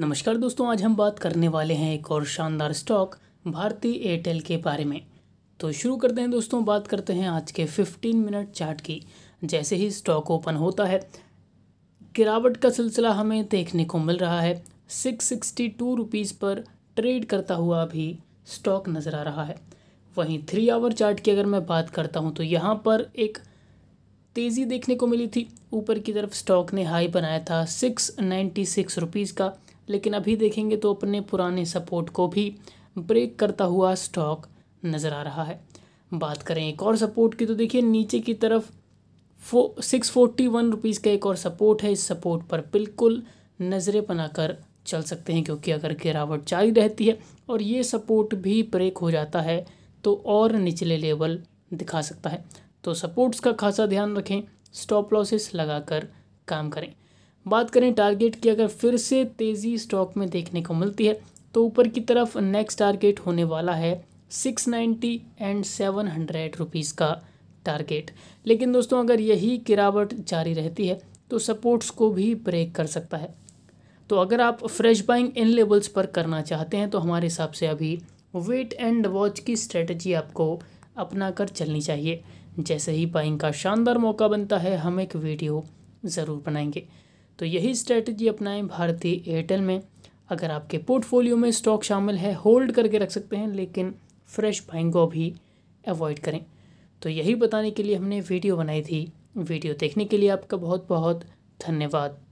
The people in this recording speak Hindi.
नमस्कार दोस्तों आज हम बात करने वाले हैं एक और शानदार स्टॉक भारती एयरटेल के बारे में तो शुरू करते हैं दोस्तों बात करते हैं आज के 15 मिनट चार्ट की जैसे ही स्टॉक ओपन होता है गिरावट का सिलसिला हमें देखने को मिल रहा है सिक्स सिक्सटी टू रुपीज़ पर ट्रेड करता हुआ भी स्टॉक नज़र आ रहा है वहीं थ्री आवर चार्ट की अगर मैं बात करता हूँ तो यहाँ पर एक तेज़ी देखने को मिली थी ऊपर की तरफ स्टॉक ने हाई बनाया था सिक्स नाइन्टी सिक्स रुपीज़ का लेकिन अभी देखेंगे तो अपने पुराने सपोर्ट को भी ब्रेक करता हुआ स्टॉक नज़र आ रहा है बात करें एक और सपोर्ट की तो देखिए नीचे की तरफ फो सिक्स फोर्टी वन रुपीज़ का एक और सपोर्ट है इस सपोर्ट पर बिल्कुल नज़रें बनाकर चल सकते हैं क्योंकि अगर गिरावट जारी रहती है और ये सपोर्ट भी ब्रेक हो जाता है तो और निचले लेवल दिखा सकता है तो सपोर्ट्स का खासा ध्यान रखें स्टॉप लॉसेस लगाकर काम करें बात करें टारगेट की अगर फिर से तेज़ी स्टॉक में देखने को मिलती है तो ऊपर की तरफ नेक्स्ट टारगेट होने वाला है six ninety and seven hundred rupees का टारगेट लेकिन दोस्तों अगर यही गिरावट जारी रहती है तो सपोर्ट्स को भी ब्रेक कर सकता है तो अगर आप फ्रेश बाइंग इन लेवल्स पर करना चाहते हैं तो हमारे हिसाब से अभी वेट एंड वॉच की स्ट्रेटजी आपको अपना कर चलनी चाहिए जैसे ही बाइंग का शानदार मौका बनता है हम एक वीडियो ज़रूर बनाएंगे तो यही स्ट्रेटजी अपनाएं भारतीय एयरटेल में अगर आपके पोर्टफोलियो में स्टॉक शामिल है होल्ड करके रख सकते हैं लेकिन फ्रेश बाइंग को भी अवॉइड करें तो यही बताने के लिए हमने वीडियो बनाई थी वीडियो देखने के लिए आपका बहुत बहुत धन्यवाद